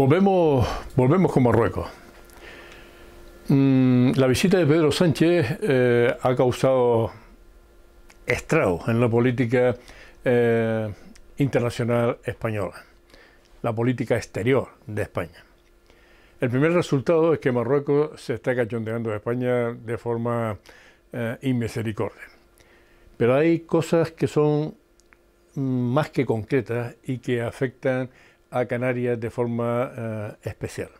Volvemos, volvemos con Marruecos. Mm, la visita de Pedro Sánchez eh, ha causado estragos en la política eh, internacional española, la política exterior de España. El primer resultado es que Marruecos se está cachondeando de España de forma eh, inmisericordia. Pero hay cosas que son mm, más que concretas y que afectan a Canarias de forma eh, especial.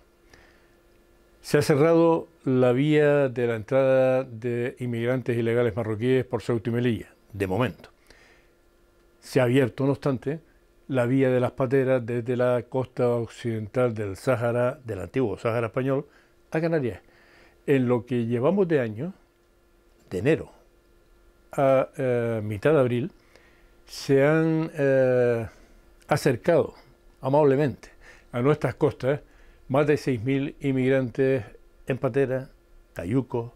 Se ha cerrado la vía de la entrada de inmigrantes ilegales marroquíes por Ceuta y Melilla, de momento. Se ha abierto, no obstante, la vía de las pateras desde la costa occidental del Sáhara, del antiguo Sáhara español, a Canarias. En lo que llevamos de año, de enero a eh, mitad de abril, se han eh, acercado amablemente a nuestras costas más de 6.000 inmigrantes en patera, cayucos,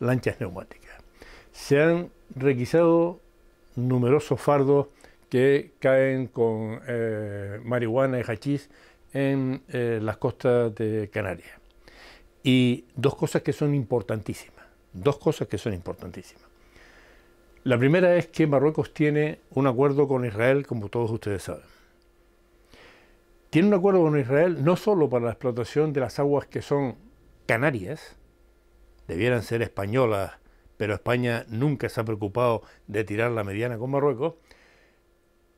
lanchas neumáticas. Se han requisado numerosos fardos que caen con eh, marihuana y hachís en eh, las costas de Canarias. Y dos cosas que son importantísimas, dos cosas que son importantísimas. La primera es que Marruecos tiene un acuerdo con Israel, como todos ustedes saben tiene un acuerdo con Israel no solo para la explotación de las aguas que son canarias, debieran ser españolas, pero España nunca se ha preocupado de tirar la mediana con Marruecos,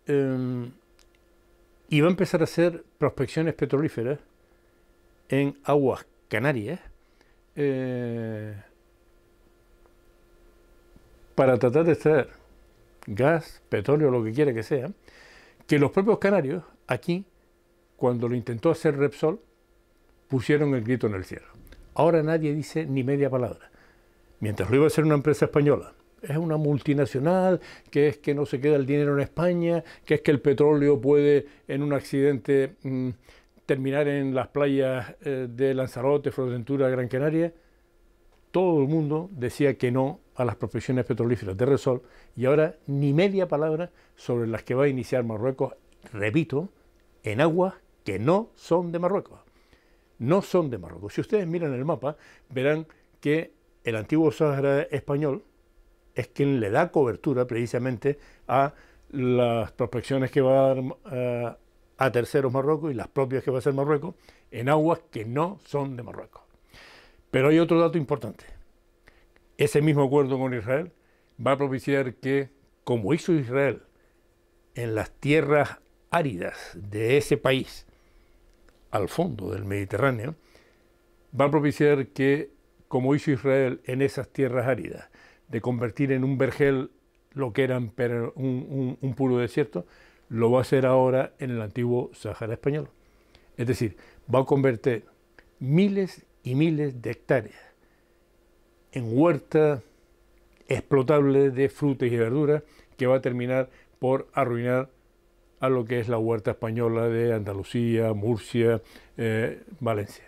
em, y va a empezar a hacer prospecciones petrolíferas en aguas canarias eh, para tratar de extraer gas, petróleo, lo que quiera que sea, que los propios canarios aquí cuando lo intentó hacer Repsol, pusieron el grito en el cielo. Ahora nadie dice ni media palabra. Mientras lo iba a hacer una empresa española, es una multinacional, que es que no se queda el dinero en España, que es que el petróleo puede en un accidente mm, terminar en las playas eh, de Lanzarote, Fuerteventura, Gran Canaria. Todo el mundo decía que no a las profesiones petrolíferas de Repsol, y ahora ni media palabra sobre las que va a iniciar Marruecos, repito, en aguas que no son de Marruecos. No son de Marruecos. Si ustedes miran el mapa, verán que el antiguo Sahara español es quien le da cobertura precisamente a las prospecciones que va a dar eh, a terceros Marruecos y las propias que va a hacer Marruecos en aguas que no son de Marruecos. Pero hay otro dato importante. Ese mismo acuerdo con Israel va a propiciar que, como hizo Israel en las tierras áridas de ese país, al fondo del Mediterráneo, va a propiciar que, como hizo Israel en esas tierras áridas, de convertir en un vergel lo que era un, puro desierto, lo va a hacer ahora en el antiguo Sahara español. Es decir, va a convertir miles y miles de hectáreas en huertas explotable de frutas y verduras que va a terminar por arruinar a lo que es la huerta española de Andalucía, Murcia, eh, Valencia.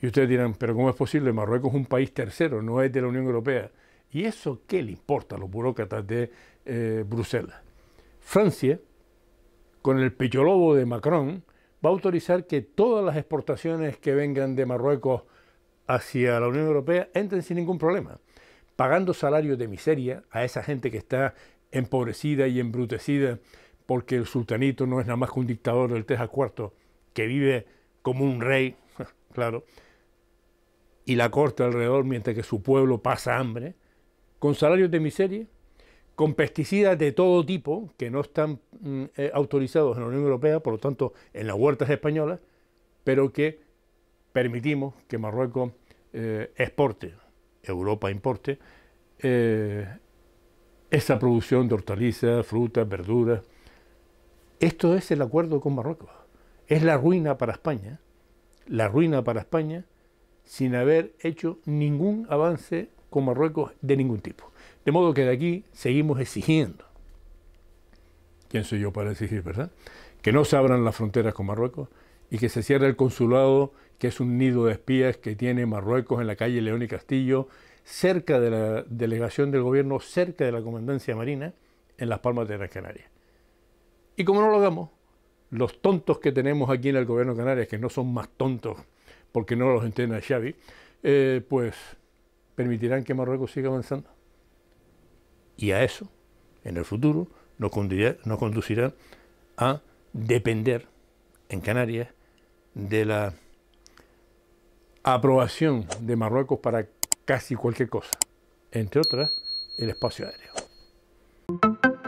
Y ustedes dirán, pero ¿cómo es posible? Marruecos es un país tercero, no es de la Unión Europea. ¿Y eso qué le importa a los burócratas de eh, Bruselas? Francia, con el pecholobo de Macron, va a autorizar que todas las exportaciones que vengan de Marruecos hacia la Unión Europea entren sin ningún problema, pagando salarios de miseria a esa gente que está empobrecida y embrutecida porque el sultanito no es nada más que un dictador del Teja Cuarto, que vive como un rey, claro, y la corte alrededor mientras que su pueblo pasa hambre, con salarios de miseria, con pesticidas de todo tipo que no están mm, eh, autorizados en la Unión Europea, por lo tanto en las huertas españolas, pero que permitimos que Marruecos eh, exporte, Europa importe, eh, esa producción de hortalizas, frutas, verduras, esto es el acuerdo con Marruecos. Es la ruina para España, la ruina para España sin haber hecho ningún avance con Marruecos de ningún tipo. De modo que de aquí seguimos exigiendo. ¿Quién soy yo para exigir, verdad? Que no se abran las fronteras con Marruecos y que se cierre el consulado, que es un nido de espías que tiene Marruecos en la calle León y Castillo, cerca de la delegación del gobierno, cerca de la comandancia marina, en las Palmas de las Canarias. Y como no lo hagamos, los tontos que tenemos aquí en el gobierno de Canarias, que no son más tontos porque no los entiende Xavi, eh, pues permitirán que Marruecos siga avanzando. Y a eso, en el futuro, nos conducirá, nos conducirá a depender en Canarias de la aprobación de Marruecos para casi cualquier cosa, entre otras el espacio aéreo.